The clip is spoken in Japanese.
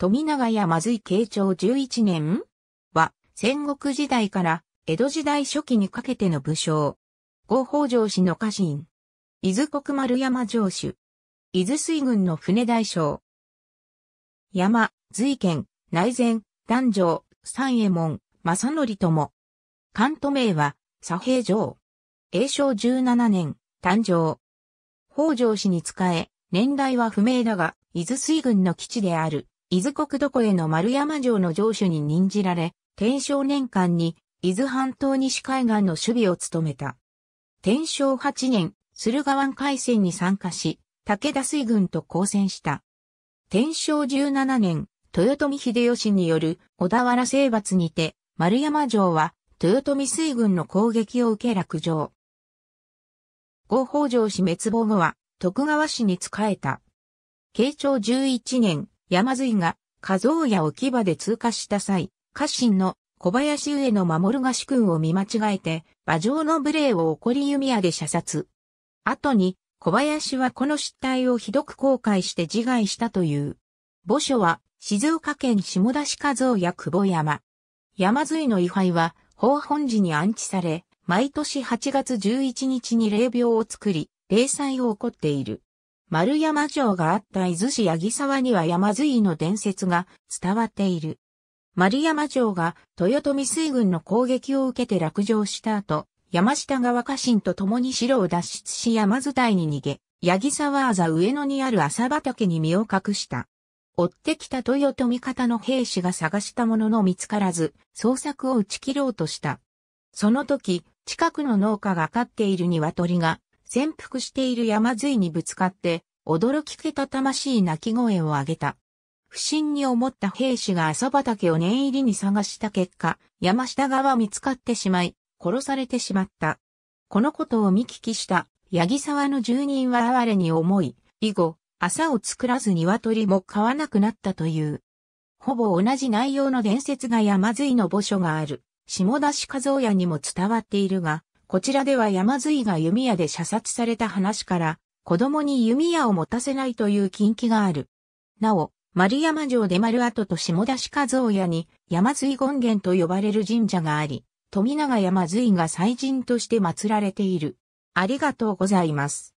富永やまずい慶長11年は、戦国時代から江戸時代初期にかけての武将。合法城氏の家臣。伊豆国丸山城主。伊豆水軍の船大将。山、随県、内前、南城、三右衛門、正則とも。関東名は、左平城。永正17年、誕生。北条氏に仕え、年代は不明だが、伊豆水軍の基地である伊豆国どこへの丸山城の城主に任じられ、天正年間に伊豆半島西海岸の守備を務めた。天正8年、駿河湾海戦に参加し、武田水軍と交戦した。天正17年、豊臣秀吉による小田原征伐にて、丸山城は豊臣水軍の攻撃を受け落城。後北城氏滅亡後は徳川氏に仕えた。慶長11年、山髄が、加蔵や置き場で通過した際、家臣の小林上野守が主君を見間違えて、馬上の無礼を起こり弓矢で射殺。後に、小林はこの失態をひどく後悔して自害したという。墓所は、静岡県下田市加蔵や久保山。山髄の遺牌は、法本寺に安置され、毎年8月11日に霊廟を作り、霊祭を起こっている。丸山城があった伊豆市八木沢には山髄の伝説が伝わっている。丸山城が豊臣水軍の攻撃を受けて落城した後、山下川家臣と共に城を脱出し山伝いに逃げ、八木沢あざ上野にある朝畑に身を隠した。追ってきた豊臣方の兵士が探したものの見つからず、捜索を打ち切ろうとした。その時、近くの農家が飼っている鶏が潜伏している山髄にぶつかって、驚きけた魂泣き声を上げた。不審に思った兵士が朝畑を念入りに探した結果、山下側見つかってしまい、殺されてしまった。このことを見聞きした、八木沢の住人は哀れに思い、以後、朝を作らず鶏も飼わなくなったという。ほぼ同じ内容の伝説が山髄の墓所がある、下田市和夫屋にも伝わっているが、こちらでは山髄が弓矢で射殺された話から、子供に弓矢を持たせないという禁忌がある。なお、丸山城で丸跡と下田市和親に山髄権現と呼ばれる神社があり、富永山髄が祭神として祀られている。ありがとうございます。